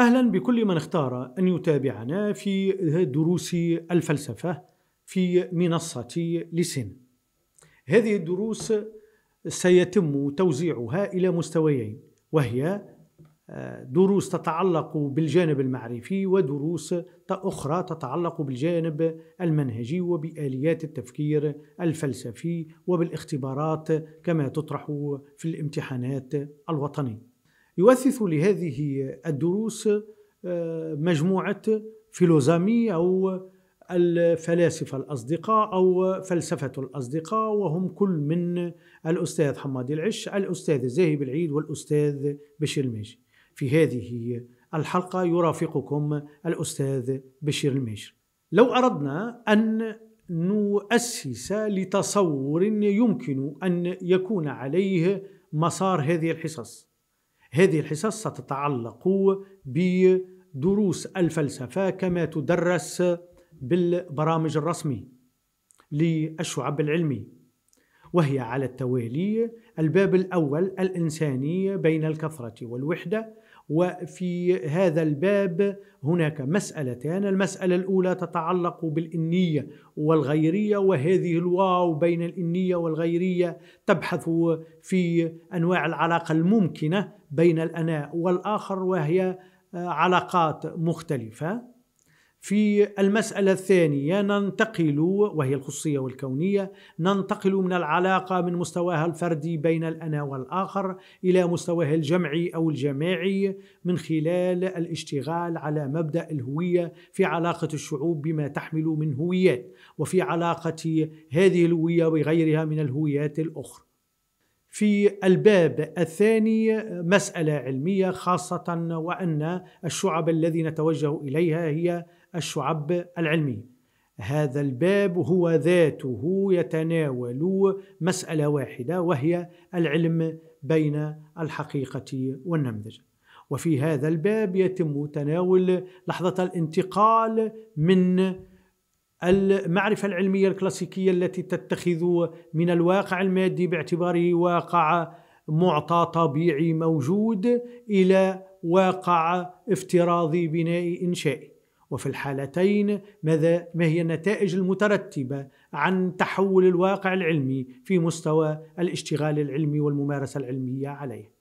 أهلا بكل من اختار أن يتابعنا في دروس الفلسفة في منصة لسن هذه الدروس سيتم توزيعها إلى مستويين وهي آه، دروس تتعلق بالجانب المعرفي ودروس أخرى تتعلق بالجانب المنهجي وبآليات التفكير الفلسفي وبالاختبارات كما تطرح في الامتحانات الوطنيه يؤثث لهذه الدروس آه، مجموعة فيلوزامي أو الفلاسفة الأصدقاء أو فلسفة الأصدقاء وهم كل من الأستاذ حماد العش الأستاذ زاهي بالعيد والأستاذ بشير الماشي في هذه الحلقة يرافقكم الأستاذ بشير الماشي لو أردنا أن نؤسس لتصور يمكن أن يكون عليه مسار هذه الحصص هذه الحصص ستتعلق بدروس الفلسفة كما تدرس بالبرامج الرسمي للشعب العلمي وهي على التوالي الباب الأول الإنساني بين الكثرة والوحدة وفي هذا الباب هناك مسألتان المسألة الأولى تتعلق بالإنية والغيرية وهذه الواو بين الإنية والغيرية تبحث في أنواع العلاقة الممكنة بين الأناء والآخر وهي علاقات مختلفة في المسألة الثانية ننتقل وهي الخصوصية والكونية ننتقل من العلاقة من مستواها الفردي بين الأنا والآخر إلى مستواها الجمعي أو الجماعي من خلال الاشتغال على مبدأ الهوية في علاقة الشعوب بما تحمل من هويات وفي علاقة هذه الهوية بغيرها من الهويات الأخرى في الباب الثاني مسألة علمية خاصة وأن الشعب الذي نتوجه إليها هي الشعب العلمي هذا الباب هو ذاته يتناول مسألة واحدة وهي العلم بين الحقيقة والنمذجة وفي هذا الباب يتم تناول لحظة الانتقال من المعرفة العلمية الكلاسيكية التي تتخذ من الواقع المادي باعتباره واقع معطى طبيعي موجود إلى واقع افتراضي بنائي إنشائي وفي الحالتين ماذا ما هي النتائج المترتبه عن تحول الواقع العلمي في مستوى الاشتغال العلمي والممارسه العلميه عليه.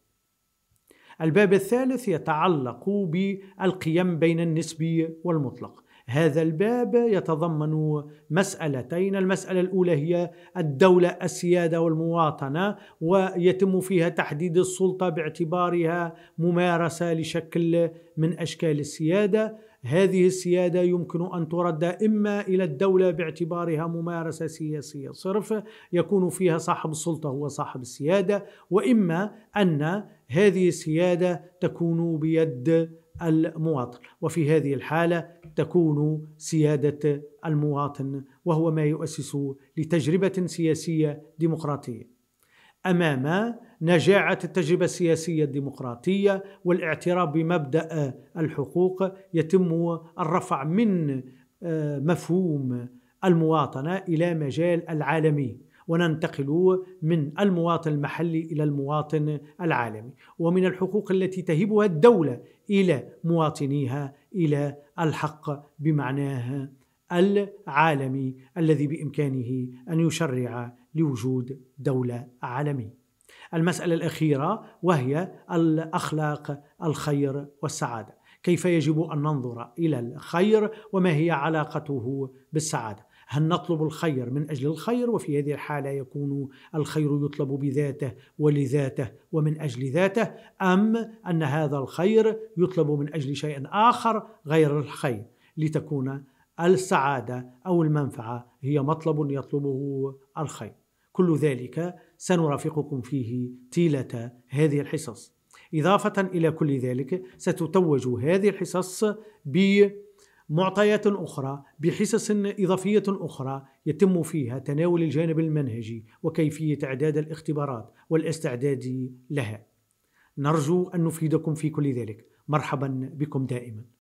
الباب الثالث يتعلق بالقيم بين النسبي والمطلق. هذا الباب يتضمن مسألتين، المسألة الأولى هي الدولة السيادة والمواطنة ويتم فيها تحديد السلطة باعتبارها ممارسة لشكل من أشكال السيادة، هذه السيادة يمكن أن ترد إما إلى الدولة باعتبارها ممارسة سياسية صرف يكون فيها صاحب السلطة هو صاحب السيادة وإما أن هذه السيادة تكون بيد المواطن وفي هذه الحالة تكون سيادة المواطن وهو ما يؤسس لتجربة سياسية ديمقراطية أمام نجاعة التجربة السياسية الديمقراطية والاعتراف بمبدأ آه، الحقوق يتم الرفع من آه، مفهوم المواطنة إلى مجال العالمي وننتقل من المواطن المحلي إلى المواطن العالمي ومن الحقوق التي تهبها الدولة إلى مواطنيها إلى الحق بمعناه العالمي الذي بإمكانه أن يشرع لوجود دولة عالمية المسألة الأخيرة وهي الأخلاق الخير والسعادة كيف يجب أن ننظر إلى الخير وما هي علاقته بالسعادة هل نطلب الخير من أجل الخير وفي هذه الحالة يكون الخير يطلب بذاته ولذاته ومن أجل ذاته أم أن هذا الخير يطلب من أجل شيء آخر غير الخير لتكون السعادة أو المنفعة هي مطلب يطلبه الخير كل ذلك سنرافقكم فيه طيلة هذه الحصص إضافة إلى كل ذلك ستتوج هذه الحصص بمعطيات أخرى بحصص إضافية أخرى يتم فيها تناول الجانب المنهجي وكيفية إعداد الاختبارات والاستعداد لها نرجو أن نفيدكم في كل ذلك مرحبا بكم دائما